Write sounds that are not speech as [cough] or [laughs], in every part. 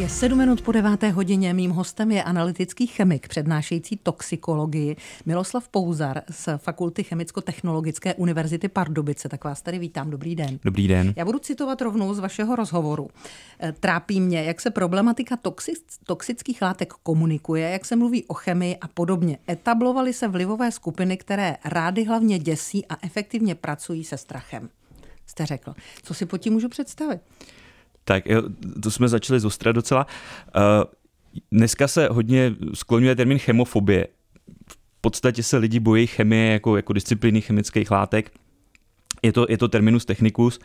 Je sedm minut po deváté hodině. Mým hostem je analytický chemik přednášející toxikologii Miloslav Pouzar z Fakulty chemicko-technologické univerzity Pardubice. Tak vás tady vítám. Dobrý den. Dobrý den. Já budu citovat rovnou z vašeho rozhovoru. E, trápí mě, jak se problematika toxic, toxických látek komunikuje, jak se mluví o chemii a podobně. Etablovaly se vlivové skupiny, které rády hlavně děsí a efektivně pracují se strachem. Jste řekl. Co si pod tím můžu představit? Tak jo, to jsme začali z ostra docela. Eh, dneska se hodně skloňuje termín chemofobie. V podstatě se lidi bojí chemie jako, jako disciplíny chemických látek. Je to, je to terminus technicus. Uh,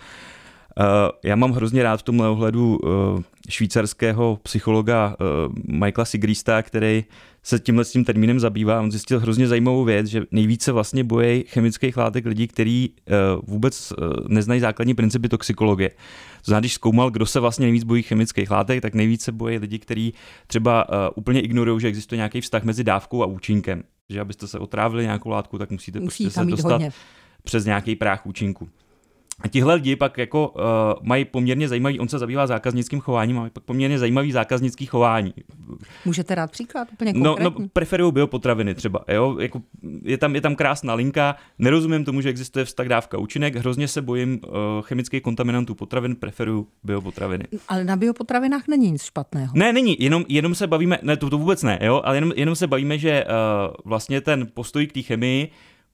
Eh, já mám hrozně rád v tomhle ohledu eh, švýcarského psychologa eh, Michaela Sigrista, který se tímhle s tím termínem zabývá. On zjistil hrozně zajímavou věc, že nejvíce vlastně bojejí chemických látek lidí, kteří vůbec neznají základní principy toxikologie. To znamená, když zkoumal, kdo se vlastně nejvíc bojí chemických látek, tak nejvíce bojí lidi, kteří třeba úplně ignorují, že existuje nějaký vztah mezi dávkou a účinkem. Že abyste se otrávili nějakou látku, tak musíte Musí prostě se dostat hodně. přes nějaký práh účinku. A tihle lidi pak jako uh, mají poměrně zajímavý, on se zabývá zákaznickým chováním, mají pak poměrně zajímavý zákaznický chování. Můžete rád příklad? Úplně konkrétní. no, no, preferují biopotraviny třeba. Jo? Jako, je, tam, je tam krásná linka, nerozumím tomu, že existuje vztah dávka účinek, hrozně se bojím uh, chemických kontaminantů potravin, preferuju biopotraviny. Ale na biopotravinách není nic špatného. Ne, není, jenom, jenom se bavíme, ne, to, to vůbec ne, jo? ale jenom, jenom se bavíme, že uh, vlastně ten postoj k té chemii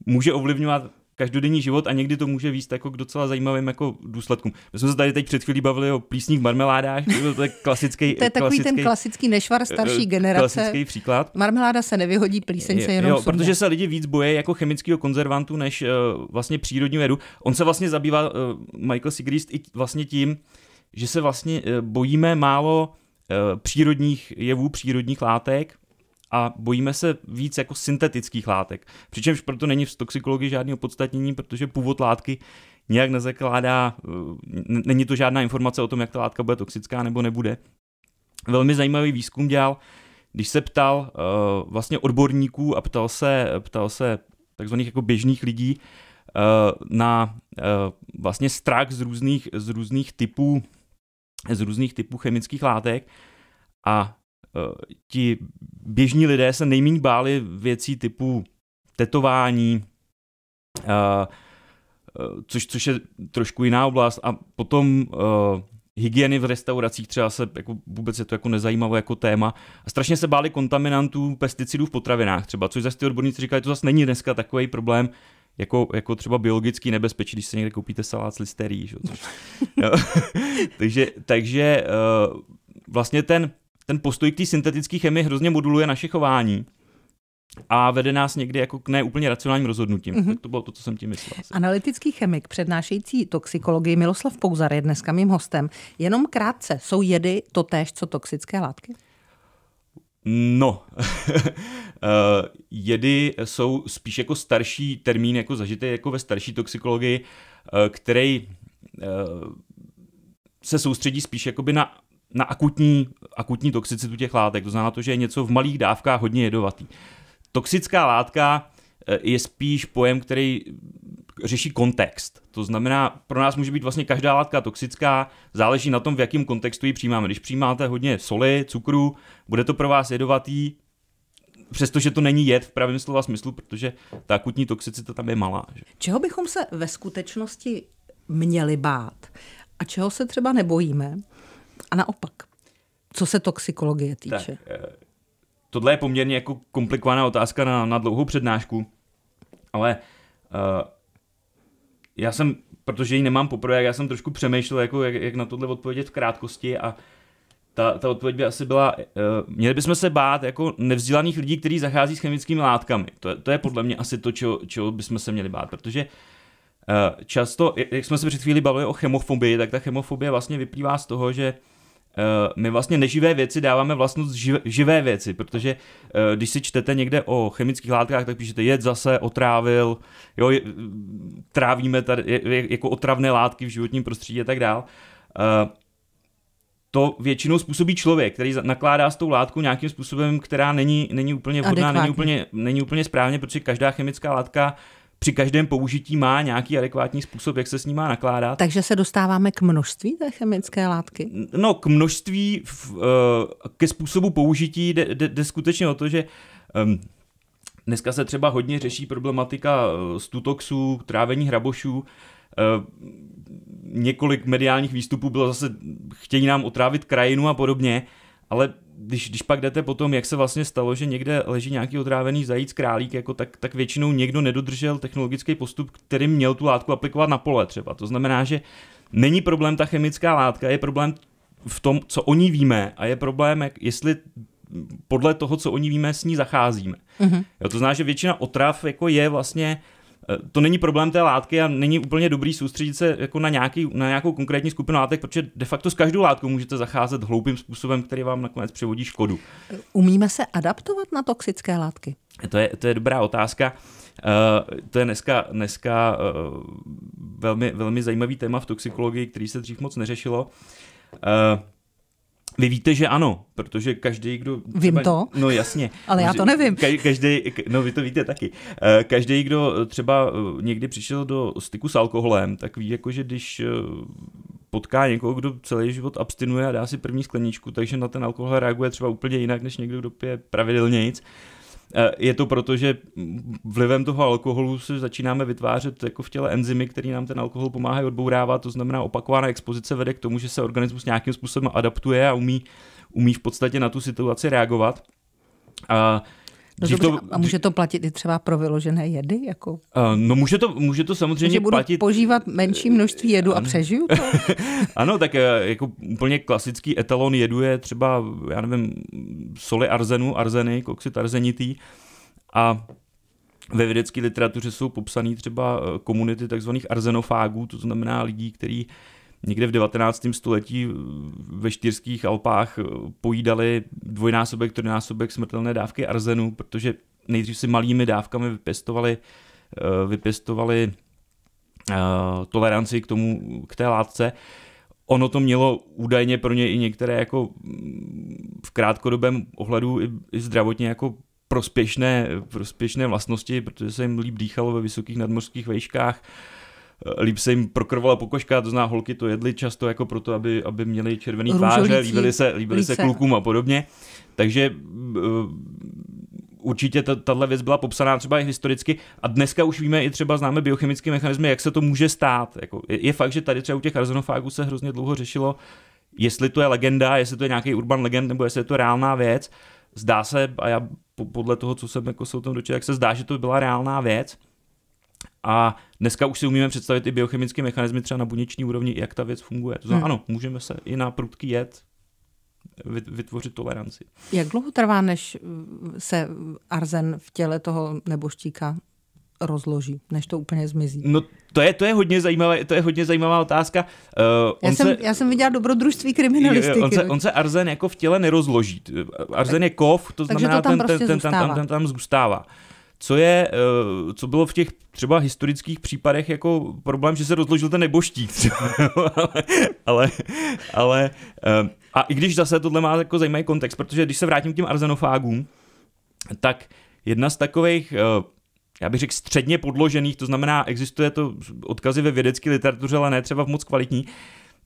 může ovlivňovat každodenní život a někdy to může výst jako k docela zajímavým jako důsledkům. My jsme se tady teď před chvílí bavili o plísních marmeládách, to je klasický. [laughs] to je takový klasický, ten klasický nešvar starší eh, generace. Klasický příklad. Marmeláda se nevyhodí, plíseň se jenom. Jo, protože se lidi víc boje jako chemického konzervantu než uh, vlastně přírodní jedu. On se vlastně zabývá, uh, Michael Sigrist, i vlastně tím, že se vlastně uh, bojíme málo přírodních jevů, přírodních látek, a bojíme se víc jako syntetických látek. Přičemž proto není v toxikologii žádný podstatnění, protože původ látky nějak nezakládá, eh, není to žádná informace o tom, jak ta látka bude toxická nebo nebude. Velmi zajímavý výzkum dělal, když se ptal uh, vlastně odborníků a ptal se, ptal se takzvaných jako běžných lidí uh, na uh, vlastně strach z různých, z různých typů z různých typů chemických látek a Eh, ti běžní lidé se nejméně báli věcí typu tetování, eh, eh, což, což je trošku jiná oblast a potom hygieny v restauracích třeba se jako vůbec je to jako nezajímavé jako téma. A strašně se báli kontaminantů, pesticidů v potravinách třeba, což zase ty odborníci říkali, to zase není dneska takový problém, jako, jako třeba biologický nebezpečí, když se někde koupíte salát s listerií. Že? [laughs] [laughs] takže takže vlastně ten ten postoj k té syntetické chemii hrozně moduluje naše chování a vede nás někdy jako k neúplně racionálním rozhodnutím. Mm-hmm. Tak to bylo to, co jsem tím myslel. Analytický chemik přednášející toxikologii Miloslav Pouzar je dneska mým hostem. Jenom krátce, jsou jedy to též, co toxické látky? No, [laughs] eh, jedy jsou spíš jako starší termín, jako zažité jako ve starší toxikologii, eh, který eh, se soustředí spíš jakoby na na akutní, akutní toxicitu těch látek. To znamená to, že je něco v malých dávkách hodně jedovatý. Toxická látka eh, je spíš pojem, který řeší kontext. To znamená, pro nás může být vlastně každá látka toxická, záleží na tom, v jakém kontextu ji přijímáme. Když přijímáte hodně soli, cukru, bude to pro vás jedovatý, přestože to není jed v pravém slova smyslu, protože ta akutní toxicita tam je malá. Že? Čeho bychom se ve skutečnosti měli bát? A čeho se třeba nebojíme? a naopak. Co se toxikologie týče. Tak, eh, tohle je poměrně jako komplikovaná otázka na, na dlouhou přednášku, ale uh, já jsem, protože ji nemám poprvé, já jsem trošku přemýšlel, jako, jak, jak na tohle odpovědět v krátkosti a ta, ta odpověď by asi byla, uh, měli bychom se bát jako nevzdělaných lidí, kteří zachází s chemickými látkami. To, to je podle mě asi to, čeho, čeho bychom se měli bát, protože uh, často, jak jsme se před chvíli bavili o chemofobii, tak ta chemofobie vlastně vyplývá z toho, že uh, Eh, my vlastně neživé věci dáváme vlastnost živ, živé věci, protože eh, když si čtete někde o chemických látkách, tak píšete jed zase, otrávil, jo, trávíme tady jako otravné látky v životním prostředí a tak dál. Eh, to většinou způsobí člověk, který nakládá s tou látkou nějakým způsobem, která není, není úplně vhodná, není úplně, není úplně správně, protože každá chemická látka uh, při každém použití má nějaký adekvátní způsob, jak se s ní má nakládat. Takže se dostáváme k množství té chemické látky? No, k množství, eh, ke způsobu použití jde, jde, jde skutečně o to, že ehm, dneska se třeba hodně řeší problematika eh, stutoxů, trávení hrabošů, eh, několik mediálních výstupů bylo zase chtějí nám otrávit krajinu a podobně, ale když, když pak jdete po tom, jak se vlastně stalo, že někde leží nějaký otrávený zajíc, králík, jako tak, tak většinou někdo nedodržel technologický postup, který měl tu látku aplikovat na pole třeba. To znamená, že není problém ta chemická látka, je problém v tom, co o ní víme a je problém, jak, jestli podle toho, co o ní víme, s ní zacházíme. Mm-hmm. Jo, to znamená, že většina otrav jako je vlastně Eh, to není problém té látky a není úplně dobrý soustředit se jako na, nějaký, na nějakou konkrétní skupinu látek, protože de facto s každou látkou můžete zacházet hloupým způsobem, který vám nakonec přivodí škodu. Umíme se adaptovat na toxické látky? To je, to je dobrá otázka. Uh, to je dneska, dneska uh, velmi, velmi zajímavý téma v toxikologii, který se dřív moc neřešilo. Uh, vy víte, že ano, protože každý, kdo... Třeba, Vím to. No jasně. Ale já to nevím. Ka- každý, no vy to víte taky. Eh, každý, kdo eh, třeba eh, někdy přišel do styku s alkoholem, tak ví, jako, že když potká někoho, kdo celý život abstinuje a dá si první skleničku, takže na ten alkohol reaguje třeba úplně jinak, než někdo, kdo pije pravidelně nic. Eh, je to proto, že vlivem toho alkoholu se začínáme vytvářet jako v těle enzymy, které nám ten alkohol pomáhají odbourávat, to znamená opakovaná expozice vede k tomu, že se organismus nějakým způsobem adaptuje a umí, umí v podstatě na tu situaci reagovat. A uh, No dobře, to, a může to platit i třeba pro vyložené jedy? Jako? Eh, no může to, může to samozřejmě budu platit... požívat menší množství jedu eh, ano. a přežiju to? [laughs] ano, tak eh, jako úplně klasický etalon jedu je třeba, já nevím, soli arzenu, arzeny, koksit arzenitý a ve vědecké literatuře jsou popsané třeba komunity takzvaných arzenofágů, to znamená lidí, kteří někde v 19. století ve štýrských Alpách pojídali dvojnásobek, trojnásobek smrtelné dávky arzenu, protože nejdřív si malými dávkami vypěstovali, eh, vypěstovali eh, toleranci k tomu, k té látce. Ono to mělo údajně pro ně i některé jako mm, v krátkodobém ohledu i, i zdravotně jako prospěšné, prospěšné vlastnosti, protože se jim líp dýchalo ve vysokých nadmořských vejškách. Uh, Eh, líp se jim prokrvala pokožka, to zná holky, to jedli často jako proto, aby, aby měli červený tváře, líbily se, líbili se klukům a podobně. Takže eh, určitě tahle věc byla popsaná třeba i historicky a dneska už víme i třeba známe biochemické mechanismy, jak se to může stát. Jako, je, je fakt, že tady třeba u těch arzenofágů se hrozně dlouho řešilo, jestli to je legenda, jestli to je nějaký urban legend, nebo jestli je to reálná věc. Zdá se, a já podle toho, co jsem jako se o tom dočetl, jak se zdá, že to byla reálná věc, a dneska už si umíme představit i biochemické mechanismy třeba na buněční úrovni, jak ta věc funguje. To znamená, hmm. ano, můžeme se i na prudký jet vytvořit toleranci. Jak dlouho trvá, než eh, se arzen v těle toho neboštíka rozloží, než to úplně zmizí? No to je, to je, hodně, zajímavé, to je hodně zajímavá otázka. Uh, já, jsem, se, já jsem viděla dobrodružství kriminalistiky. On se, on se arzen jako v těle nerozloží. Arzen tak, je kov, to znamená, že to tam ten, prostě ten, ten, ten, ten, ten tam zůstává. Uh, co je, eh, co bylo v těch třeba historických případech jako problém, že se rozložil ten neboštík. [laughs] ale, ale, ale, eh, a i když zase tohle má jako zajímavý kontext, protože když se vrátím k těm arzenofágům, tak jedna z takových eh, já bych řekl středně podložených, to znamená, existuje to odkazy ve vědecké literatuře, ale ne třeba v moc kvalitní,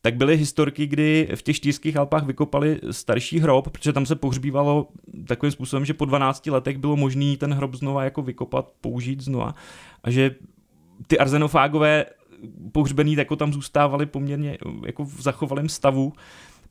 tak byly historky, kdy v těch Štýrských Alpách vykopali starší hrob, protože tam se pohřbívalo takovým způsobem, že po 12 letech bylo možné ten hrob znova jako vykopat, použít znova a že ty arzenofágové pohřbený jako tam zůstávali poměrně jako v zachovalém stavu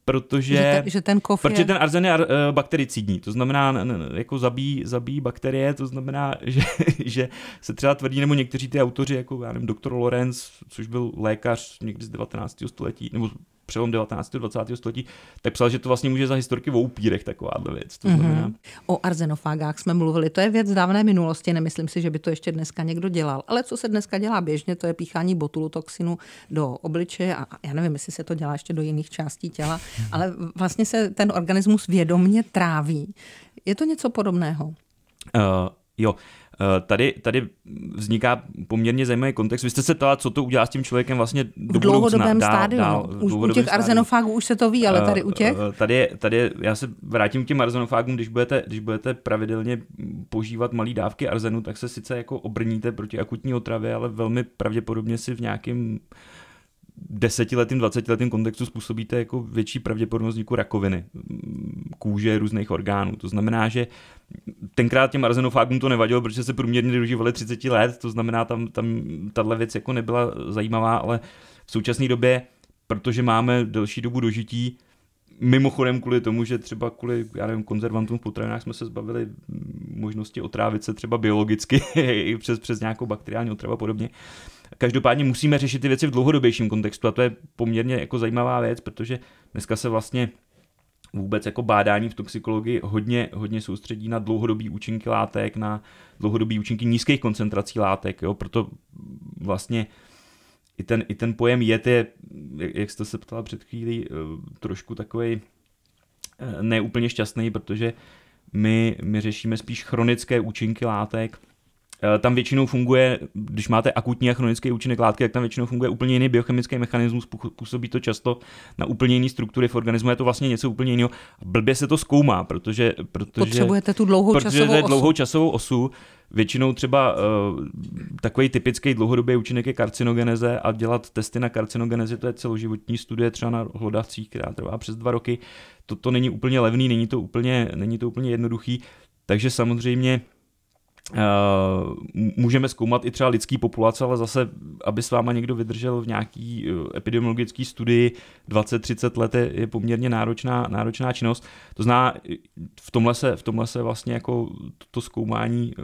protože, že ten, že ten protože je... ten arzen je ar, eh, baktericidní, to znamená, jako zabíjí, zabíjí bakterie, to znamená, [laughs] že, že se třeba tvrdí, nebo někteří ty autoři, jako já nevím, doktor Lorenz, což byl lékař někdy z 19. století, nebo přelom 19. a 20. století, tak psal, že to vlastně může za historiky o upírech takováhle věc. To Mm-hmm. O arzenofágách jsme mluvili, to je věc z dávné minulosti, nemyslím si, že by to ještě dneska někdo dělal. Ale co se dneska dělá běžně, to je píchání botulotoxinu do obličeje a já nevím, jestli se to dělá ještě do jiných částí těla, ale vlastně se ten organismus vědomně tráví. Je to něco podobného? Uh, jo, Eh, tady, tady vzniká poměrně zajímavý kontext. Vy jste se ptala, co to udělá s tím člověkem vlastně do v dlouhodobém stádiu. No. Dál, dál, už, dlouhodobém u těch stádiu. arzenofágů už se to ví, ale tady u eh, těch? Eh, tady, tady já se vrátím k těm arzenofágům, když budete, když budete pravidelně požívat malé dávky arzenu, tak se sice jako obrníte proti akutní otravě, ale velmi pravděpodobně si v nějakém desetiletým, dvacetiletým kontextu způsobíte jako větší pravděpodobnost vzniku rakoviny, mm, kůže, různých orgánů. To znamená, že tenkrát těm arzenofágům to nevadilo, protože se průměrně dožívali 30 let, to znamená, tam, tam tahle věc jako nebyla zajímavá, ale v současné době, protože máme delší dobu dožití, Mimochodem kvůli tomu, že třeba kvůli já nevím, konzervantům v potravinách jsme se zbavili možnosti otrávit se třeba biologicky [laughs] i přes, přes nějakou bakteriální otravu a podobně, Každopádně musíme řešit ty věci v dlouhodobějším kontextu a to je poměrně jako zajímavá věc, protože dneska se vlastně vůbec jako bádání v toxikologii hodně, hodně soustředí na dlouhodobý účinky látek, na dlouhodobý účinky nízkých koncentrací látek, jo? proto vlastně i ten, i ten pojem jet je, jak jste se ptala před chvílí, eh, trošku takový eh, neúplně šťastný, protože my, my řešíme spíš chronické účinky látek, Eh, tam většinou funguje, když máte akutní a chronický účinek látky, tak tam většinou funguje úplně jiný biochemický mechanismus, působí to často na úplně jiné struktury v organismu, je to vlastně něco úplně jiného. Blbě se to zkoumá, protože, protože potřebujete tu dlouhou protože časovou, osu. dlouhou časovou osu. Většinou třeba uh, eh, takový typický dlouhodobý účinek je karcinogeneze a dělat testy na karcinogeneze, to je celoživotní studie třeba na hlodavcích, která trvá přes dva roky. Toto není úplně levný, není to úplně, není to úplně jednoduchý, takže samozřejmě Eh, můžeme zkoumat i třeba lidský populace, ale zase, aby s váma někdo vydržel v nějaký eh, epidemiologický studii 20-30 let je, poměrně náročná, náročná činnost. To zná, v tomhle se, v tomhle se vlastně jako to, to zkoumání eh,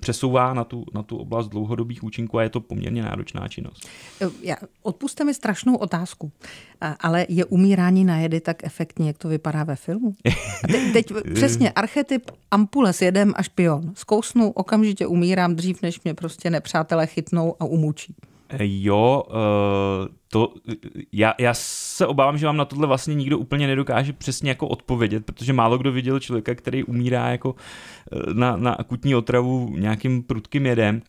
přesouvá na tu, na tu oblast dlouhodobých účinků a je to poměrně náročná činnost. Já, odpuste mi strašnou otázku, ale je umírání na jedy tak efektní, jak to vypadá ve filmu? Te, [laughs] teď přesně archetyp ampule s jedem až pion. Zkousnu, okamžitě umírám dřív, než mě prostě nepřátelé chytnou a umučí. Jo, eh, to, já, já se obávám, že vám na tohle vlastně nikdo úplně nedokáže přesně jako odpovědět, protože málo kdo viděl člověka, který umírá jako eh, na, na akutní otravu nějakým prudkým jedem.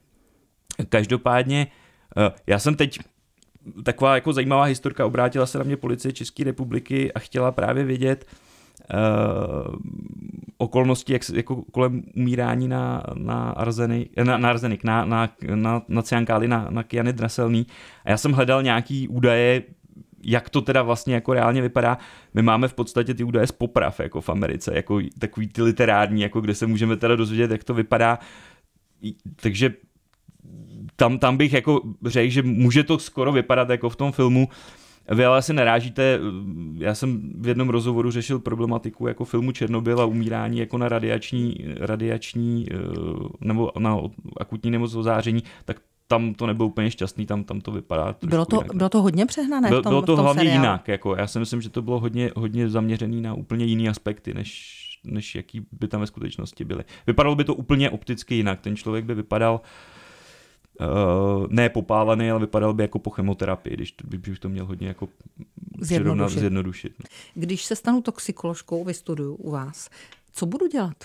Každopádně, eh, já jsem teď taková jako zajímavá historka, obrátila se na mě policie České republiky a chtěla právě vědět, uh, Eh, okolnosti, jak, jako kolem umírání na, na Arzeny, eh, na, na Arzenik, na, na, na, na Ciankáli, na, na Kiany Draselný. A já jsem hledal nějaký údaje, jak to teda vlastně jako reálně vypadá. My máme v podstatě ty údaje z poprav jako v Americe, jako takový ty literární, jako kde se můžeme teda dozvědět, jak to vypadá. Takže tam, tam bych jako řekl, že může to skoro vypadat jako v tom filmu, vy ale asi narážíte, mm, já jsem v jednom rozhovoru řešil problematiku jako filmu Černobyl a umírání jako na radiační, radiační eh, nebo na akutní nemoc záření, tak tam to nebylo úplně šťastný, tam, tam to vypadá. Bylo to, jinak. No. bylo to hodně přehnané. Bylo, v tom, bylo to v tom hlavně seriál. jinak. Jako, já si myslím, že to bylo hodně, hodně zaměřené na úplně jiný aspekty, než, než jaký by tam ve skutečnosti byly. Vypadalo by to úplně opticky jinak. Ten člověk by vypadal uh, Uh, ne popálený, ale vypadal by jako po chemoterapii, když to, bych to měl hodně jako zjednodušit. zjednodušit. No. Když se stanu toxikoložkou, vystuduju u vás, co budu dělat?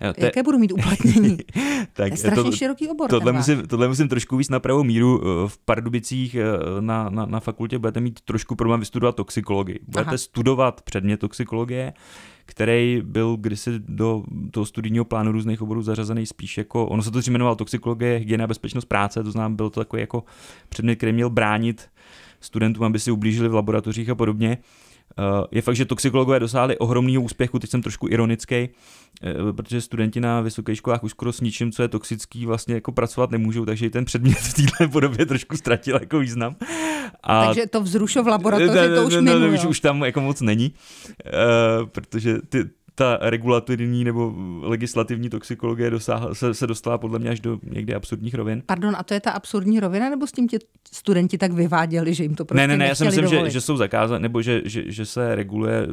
Jo, te... Jaké budu mít uplatnění? [laughs] tak je strašně to, široký obor. Tohle musím, tohle musím trošku víc na pravou míru. Eh, v Pardubicích eh, na, na, na fakultě budete mít trošku problém vystudovat toxikologii. Budete Aha. studovat předmět toxikologie, který byl kdysi do toho studijního plánu různých oborů zařazený spíš jako, ono se to jmenovalo toxikologie, hygiena a bezpečnost práce, to znám, byl to takový jako předmět, který měl bránit studentům, aby si ublížili v laboratořích a podobně. Eh, je fakt, že toxikologové dosáhli ohromného úspěchu, teď jsem trošku ironický, eh, protože studenti na vysokých školách už skoro s ničím, co je toxický, vlastně jako pracovat nemůžou, takže i ten předmět v této podobě trošku ztratil jako význam. A... Takže to vzrušo v laboratoři, to už no, no, no, už, už tam jako moc není, eh, protože ty, ta regulativní nebo legislativní toxikologie dosáhla, se, se dostala podle mě až do někdy absurdních rovin. Pardon, a to je ta absurdní rovina, nebo s tím tě studenti tak vyváděli, že jim to prostě Ne, ne, ne, já si myslím, že, že jsou zakázané, nebo že, že, že se reguluje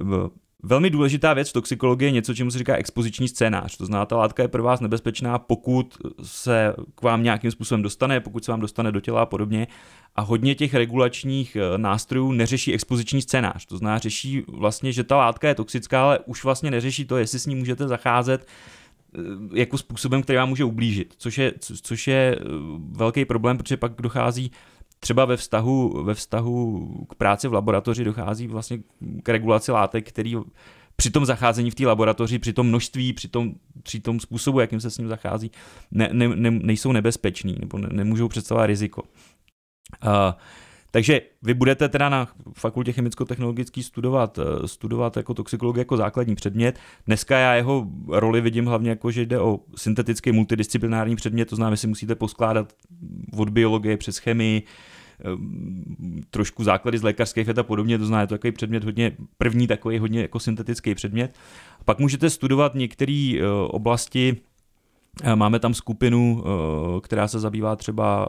eh, Velmi důležitá věc v toxikologii je něco, čemu se říká expoziční scénář. To znamená, ta látka je pro vás nebezpečná, pokud se k vám nějakým způsobem dostane, pokud se vám dostane do těla a podobně. A hodně těch regulačních eh, nástrojů neřeší expoziční scénář. To znamená, řeší vlastně, že ta látka je toxická, ale už vlastně neřeší to, jestli s ní můžete zacházet, eh, jako způsobem, který vám může ublížit, což je, což je eh, velký problém, protože pak dochází Třeba ve vztahu, ve vztahu k práci v laboratoři dochází vlastně k regulaci látek, který při tom zacházení v té laboratoři, při tom množství, při tom, při tom způsobu, jakým se s ním zachází, ne, ne, ne, nejsou nebezpeční nebo ne, nemůžou představovat riziko. Uh, takže vy budete teda na fakultě chemicko-technologický studovat, eh, studovat jako toxikolog jako základní předmět. Dneska já jeho roli vidím hlavně jako, že jde o syntetický multidisciplinární předmět, to znamená, že si musíte poskládat od biologie přes chemii, eh, trošku základy z lékařských věd a podobně, to znamená, je to takový předmět hodně, první takový hodně jako syntetický předmět. Pak můžete studovat některé eh, oblasti, Máme tam skupinu, která se zabývá třeba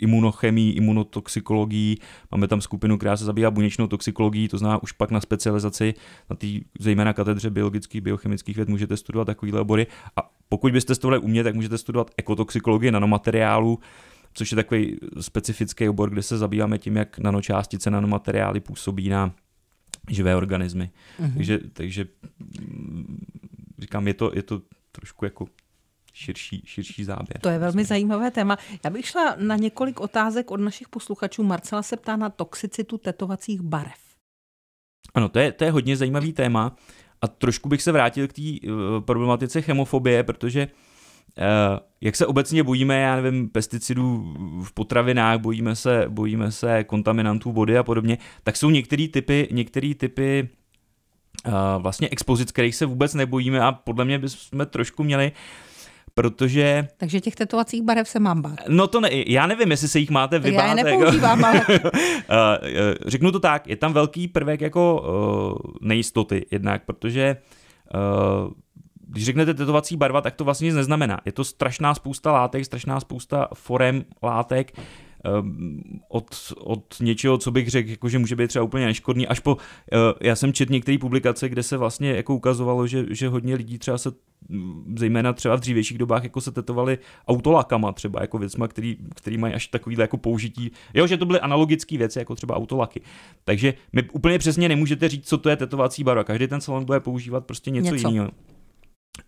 imunochemii, imunotoxikologií. Máme tam skupinu, která se zabývá buněčnou toxikologií, to zná už pak na specializaci, na té zejména katedře biologických, biochemických věd můžete studovat takovýhle obory. A pokud byste z tohle uměli, tak můžete studovat ekotoxikologii nanomateriálů, což je takový specifický obor, kde se zabýváme tím, jak nanočástice, nanomateriály působí na živé organismy. Mm-hmm. Takže, takže mm, říkám, je to, je to trošku jako širší, širší záběr. To je velmi myslím. zajímavé téma. Já bych šla na několik otázek od našich posluchačů. Marcela se ptá na toxicitu tetovacích barev. Ano, to je, to je hodně zajímavý téma. A trošku bych se vrátil k té eh, problematice chemofobie, protože eh, jak se obecně bojíme, já nevím, pesticidů v potravinách, bojíme se, bojíme se kontaminantů vody a podobně, tak jsou některé typy, některé typy eh, vlastně expozic, kterých se vůbec nebojíme a podle mě bychom trošku měli protože... Takže těch tetovacích barev se mám bát. No to ne, já nevím, jestli se jich máte vybát. Já je jako- nepoužívám, jako... ale... [laughs] Eh, eh, řeknu to tak, je tam velký prvek jako uh, nejistoty jednak, protože uh, když řeknete tetovací barva, tak to vlastně nic neznamená. Je to strašná spousta látek, strašná spousta forem látek, Ehm, od, od něčeho, co bych řekl, jako že může být třeba úplně neškodný, až po, eh, já jsem četl některé publikace, kde se vlastně jako ukazovalo, že, že hodně lidí třeba se hm, zejména třeba v dřívějších dobách jako se tetovali autolakama třeba, jako věcma, který, který mají až takovýhle jako použití. Jo, že to byly analogické věci, jako třeba autolaky. Takže my úplně přesně nemůžete říct, co to je tetovací barva. Každý ten salon bude používat prostě něco, něco. jiného.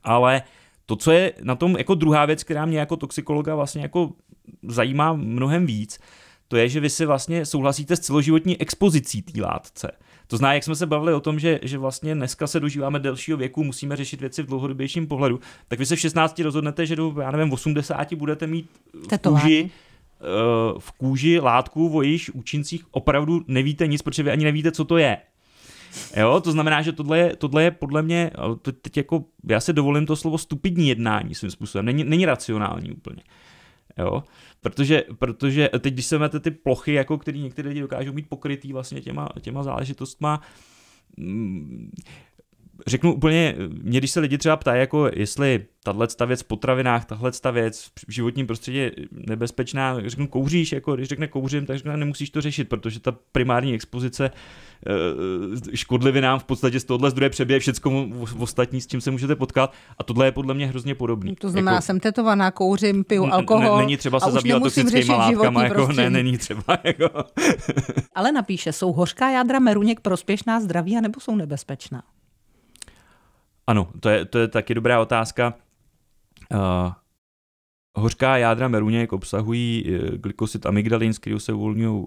Ale uh, to, co je na tom jako druhá věc, která mě jako toxikologa vlastně jako zajímá mnohem víc, to je, že vy si vlastně souhlasíte s celoživotní expozicí té látce. To zná, jak jsme se bavili o tom, že, že vlastně dneska se dožíváme delšího věku, musíme řešit věci v dlouhodobějším pohledu, tak vy se v 16 rozhodnete, že do, já nevím, 80 budete mít v kůži, eh, v kůži látku, o jejich účincích opravdu nevíte nic, protože vy ani nevíte, co to je. Jo, to znamená, že tohle je, tohle je podle mě, to teď jako, já si dovolím to slovo stupidní jednání svým způsobem, není, není racionální úplně. Jo? Protože, protože teď, když se máte ty plochy, jako který některé lidi dokážou mít pokrytý vlastně těma, těma záležitostma, mm, řeknu úplně, mě když se lidi třeba ptají, jako jestli tahle věc v potravinách, tahle věc v životním prostředí nebezpečná, řeknu kouříš, jako když řekne kouřím, tak řekne nemusíš to řešit, protože ta primární expozice eh, škodlivinám v podstatě z tohohle zdroje přebije všechno ostatní, s čím se můžete potkat a tohle je podle mě hrozně podobný. To znamená, jako, jsem tetovaná, kouřím, piju alkohol. Není třeba se zabývat toxickými látkama, jako ne, není třeba. [laughs] Jako. Ale napíše, jsou hořká jádra meruněk prospěšná zdraví, anebo jsou nebezpečná? Ano, to je, to je taky dobrá otázka. Uh, hořká jádra meruněk obsahují eh, glykosid amygdalin, z kterého se uvolňuje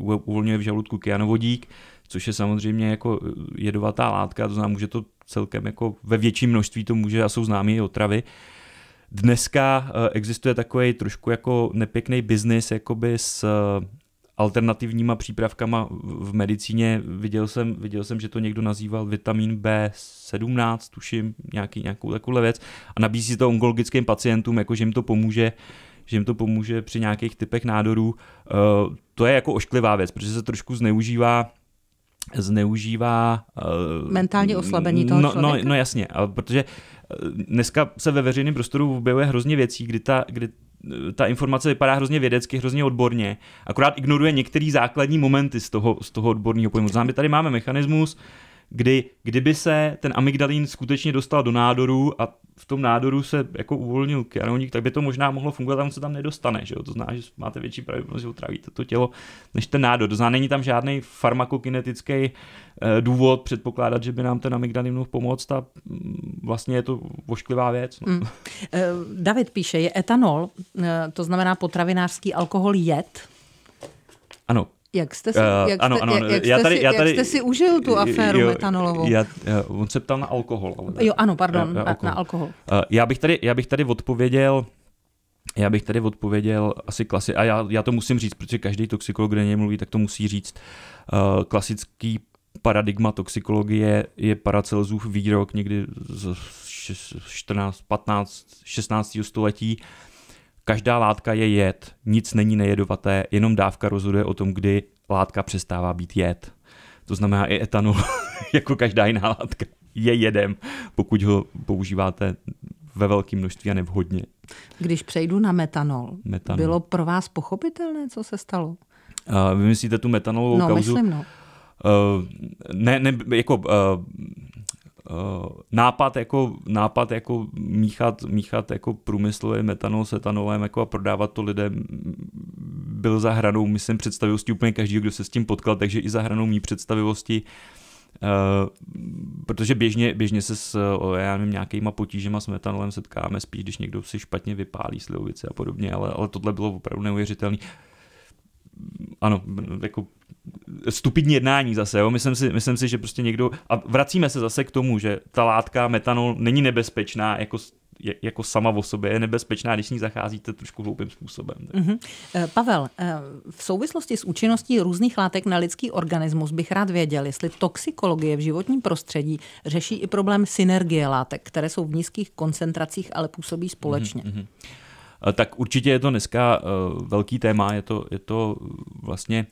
uvolňuje v žaludku kyanovodík, což je samozřejmě jako eh, jedovatá látka, to znamená, může to celkem jako ve větším množství to může a jsou známé i otravy. Dneska existuje takový trošku jako nepěkný biznis jakoby s alternativníma přípravkama v medicíně. Viděl jsem, viděl jsem, že to někdo nazýval vitamin B17, tuším, nějaký, nějakou takovou věc a nabízí to onkologickým pacientům, jako že jim to pomůže že jim to pomůže při nějakých typech nádorů. Eh, to je jako ošklivá věc, protože se trošku zneužívá zneužívá... Eh, Mentálně oslabení toho no, No, no jasně, ale protože eh, dneska se ve veřejném prostoru objevuje hrozně věcí, kdy ta, kdy ta informace vypadá hrozně vědecky, hrozně odborně, akorát ignoruje některé základní momenty z toho, z toho odborného pojmu. Známe tady máme mechanismus, kdy kdyby se ten amygdalin skutečně dostal do nádoru a v tom nádoru se jako uvolnil kyanonik, tak by to možná mohlo fungovat, a on se tam nedostane, že jo? To znamená, že máte větší pravděpodobnost, že utravíte to tělo než ten nádor. To znamená, není tam žádný farmakokinetický eh, důvod předpokládat, že by nám ten amygdalin mohl pomoct a mm, vlastně je to vošklivá věc. No. Mm. Eh, David píše, je etanol, eh, to znamená potravinářský alkohol jed? Ano, jak jste si, uh, ano, jste, ano, jak, jak já tady, si, já tady, jak jste si užil tu aféru jo, metanolovou? Já, eh, on se ptal na alkohol. Ale jo, ano, pardon, já, eh, na, alkohol. na alkohol. Uh, já, bych tady, já bych tady odpověděl já bych tady odpověděl asi klasi, a já, já to musím říct, protože každý toxikolog, kde něj mluví, tak to musí říct. Uh, klasický paradigma toxikologie je Paracelzův výrok někdy z 14, 15, 16. století, uh, Každá látka je jed, nic není nejedovaté, jenom dávka rozhoduje o tom, kdy látka přestává být jed. To znamená i etanol, [laughs] jako každá jiná látka, je jedem, pokud ho používáte ve velkém množství a nevhodně. Když přejdu na metanol, metanol. bylo pro vás pochopitelné, co se stalo? Uh, vy myslíte tu metanolovou no, kauzu? Myslím, no, myslím, Uh, eh, ne, ne, jako uh, Eh, nápad jako, nápad jako míchat, míchat jako průmyslový metanol s etanolem jako a prodávat to lidem mm, byl za hranou, myslím, představivosti úplně každý, kdo se s tím potkal, takže i za hranou mý představivosti Uh, protože běžně, běžně se s uh, já nevím, nějakýma potížema s metanolem setkáme spíš, když někdo si špatně vypálí slivovice a podobně, ale, ale tohle bylo opravdu neuvěřitelné. Ano, jako stupidní jednání zase, jo? Myslím, si, myslím si, že prostě někdo, a vracíme se zase k tomu, že ta látka metanol není nebezpečná jako jako sama o sobě je nebezpečná, když s ní zacházíte trošku hloupým způsobem. Mm-hmm. Pavel, eh, v souvislosti s účinností různých látek na lidský organismus bych rád věděl, jestli toxikologie v životním prostředí řeší i problém synergie látek, které jsou v nízkých koncentracích, ale působí mhm, společně. Mm-hmm. Tak určitě je to dneska velký téma, je to, je to vlastně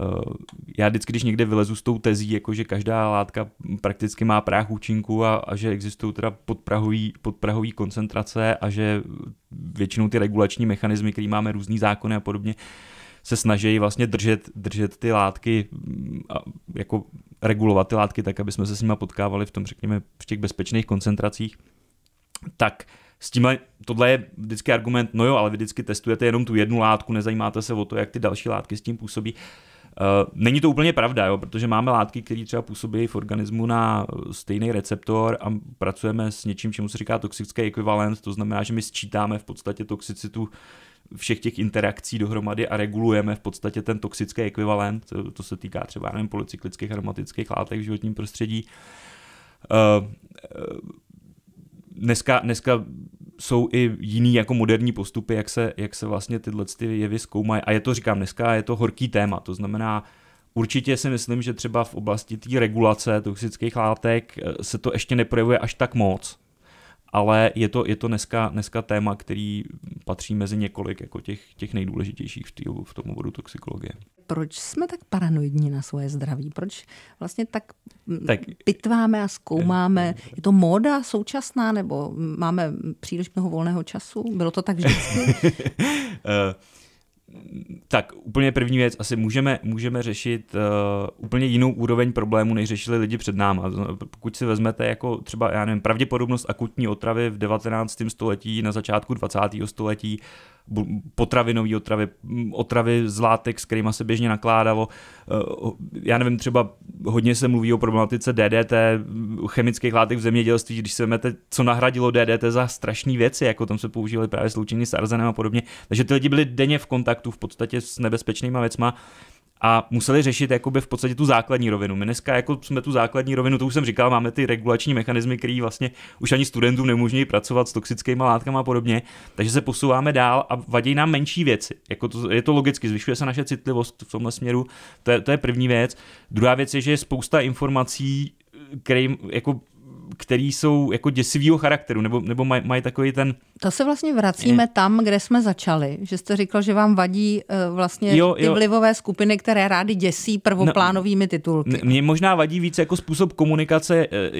Eh, já vždycky, když někde vylezu s tou tezí, jako že každá látka prakticky má práh účinku a, a že existují teda podprahový, podprahový koncentrace a že většinou ty regulační mechanismy, které máme různý zákony a podobně, se snaží vlastně držet, držet ty látky mm, a jako regulovat ty látky tak, aby jsme se s nimi potkávali v tom, řekněme, v těch bezpečných koncentracích, tak s tímhle, tohle je vždycky argument, no jo, ale vy vždycky testujete jenom tu jednu látku, nezajímáte se o to, jak ty další látky s tím působí. Uh, Eh, není to úplně pravda, jo, protože máme látky, které třeba působí v organismu na eh, stejný receptor a pracujeme s něčím, čemu se říká toxický ekvivalent, to znamená, že my sčítáme v podstatě toxicitu všech těch interakcí dohromady a regulujeme v podstatě ten toxický ekvivalent, to se týká třeba nevím, policyklických aromatických látek v životním prostředí. uh, dneska, dneska jsou i jiný jako moderní postupy, jak se, jak se vlastně tyhle ty jevy zkoumají. A je to, říkám, dneska je to horký téma, to znamená, Určitě si myslím, že třeba v oblasti té regulace toxických látek eh, se to ještě neprojevuje až tak moc, ale je to, je to dneska, dneska téma, který patří mezi několik jako těch, těch nejdůležitějších v, tý, v tom oboru toxikologie. Proč jsme tak paranoidní na svoje zdraví? Proč vlastně tak, tak pitváme a zkoumáme? Eh, eh. Je to móda současná nebo máme příliš mnoho volného času? Bylo to tak vždycky? [laughs] Eh, tak úplně první věc, asi můžeme, můžeme řešit uh, úplně jinou úroveň problému, než řešili lidi před náma. Pokud si vezmete jako třeba, já nevím, pravděpodobnost akutní otravy v 19. století, na začátku 20. století, potravinové otravy, otravy z látek, s kterými se běžně nakládalo. Eh, já nevím, třeba hodně se mluví o problematice DDT, chemických látek v zemědělství, když se jmete, co nahradilo DDT za strašné věci, jako tam se používaly právě sloučeniny s arzenem a podobně. Takže ty lidi byli denně v kontaktu v podstatě s nebezpečnýma věcma a museli řešit jakoby v podstatě tu základní rovinu. My dneska jako jsme tu základní rovinu, to už jsem říkal, máme ty regulační mechanismy, které vlastně už ani studentům nemůžou pracovat s toxickými látkami a podobně, takže se posouváme dál a vadí nám menší věci. Jako to, je to logicky, zvyšuje se naše citlivost v tomhle směru, to je, to je první věc. Druhá věc je, že je spousta informací, kterým jako který jsou jako děsivého charakteru, nebo, nebo maj, mají takový ten... To se vlastně vracíme je... Mm. tam, kde jsme začali, že jste říkal, že vám vadí uh, vlastně jo, ty jo. vlivové skupiny, které rádi děsí prvoplánovými no, titulky. Mně možná vadí více jako způsob komunikace eh, eh,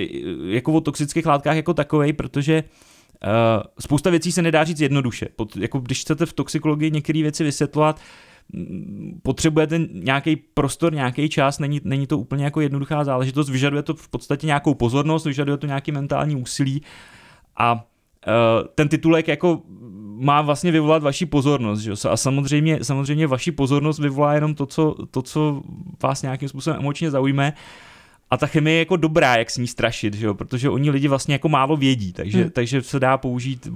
jako o toxických látkách jako takovej, protože uh, spousta věcí se nedá říct jednoduše. Pod, jako když chcete v toxikologii některé věci vysvětlovat, uh, potřebujete nějaký prostor, nějaký čas, není, není to úplně jako jednoduchá záležitost, vyžaduje to v podstatě nějakou pozornost, vyžaduje to nějaký mentální úsilí a eh, ten titulek jako má vlastně vyvolat vaši pozornost, že? a samozřejmě, samozřejmě vaši pozornost vyvolá jenom to co, to, co vás nějakým způsobem emočně zaujme a ta chemie je jako dobrá, jak s ní strašit, že jo? protože oni lidi vlastně jako málo vědí, takže, hmm. takže se dá použít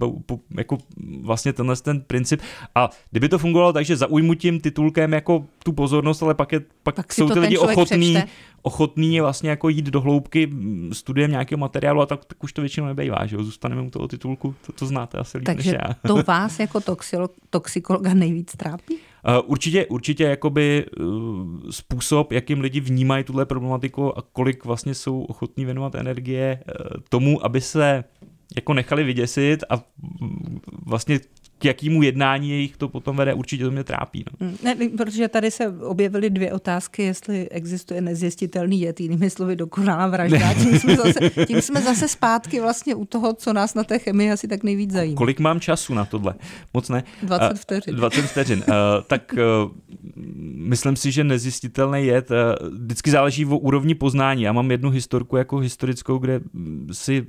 jako vlastně tenhle ten princip. A kdyby to fungovalo tak, že zaujmu tím titulkem jako tu pozornost, ale pak, je, pak, pak jsou ty lidi ochotní, ochotný ochotní je vlastně jako jít do hloubky mm, studiem nějakého materiálu a tak, tak už to většinou nebejvá, že jo? Zůstaneme u toho titulku, to, to znáte asi líp Takže než já. to [laughs] vás jako toxilo, toxikologa nejvíc trápí? Eh, určitě, určitě jakoby eh, způsob, jakým lidi vnímají tuhle problematiku a kolik vlastně jsou ochotní věnovat energie eh, tomu, aby se jako nechali vyděsit a mm, vlastně k jakýmu jednání jejich to potom vede, určitě to mě trápí. No. Hmm. Ne, protože tady se objevily dvě otázky, jestli existuje nezjistitelný jed, jinými slovy dokonalá vražda. Tím jsme, zase, tím jsme zase zpátky vlastně u toho, co nás na té chemii asi tak nejvíc zajímá. Kolik mám času na tohle? Moc ne. 20 [laughs] eh, vteřin. 20 vteřin. Uh, tak uh, myslím si, že nezjistitelný jed uh, vždycky záleží o úrovni poznání. Já mám jednu historku jako historickou, kde si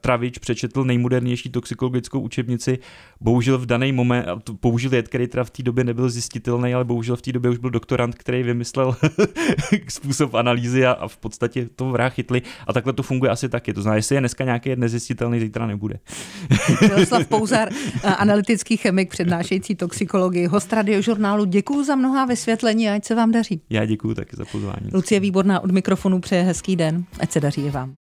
Travič přečetl nejmodernější toxikologickou učebnici, bohužel v daný moment použil jed, který teda v té době nebyl zjistitelný, ale bohužel v té době už byl doktorant, který vymyslel [laughs] způsob analýzy a, a v podstatě to vrah chytli. A takhle to funguje asi taky. To znamená, jestli je dneska nějaký jed nezjistitelný, zítra nebude. [laughs] Miroslav Pouzar, analytický chemik přednášející toxikologii, host radiožurnálu. Děkuji za mnohá vysvětlení a ať se vám daří. Já děkuji taky za pozvání. Lucie Výborná od mikrofonu přeje hezký den. Ať se daří i vám.